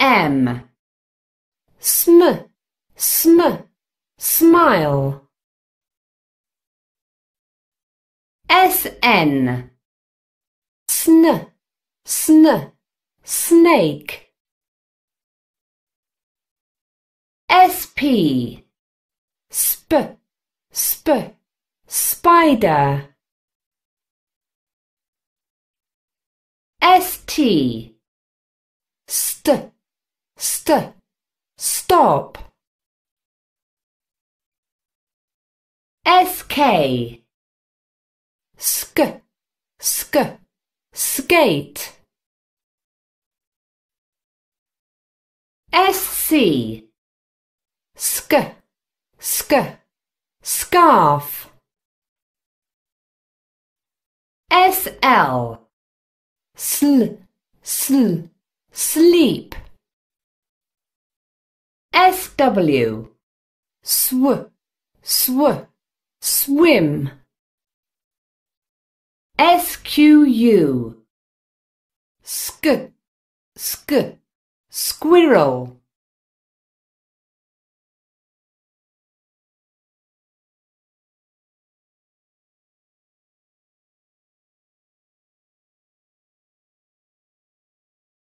M. Sm, sm, smile. SN. Sn, sn, snake. SP. Sp, sp, spider. ST. St, St stop SK sk sk skate SC sk sk scarf SL sl sl sleep SW sw sw swim SQU sk sk squirrel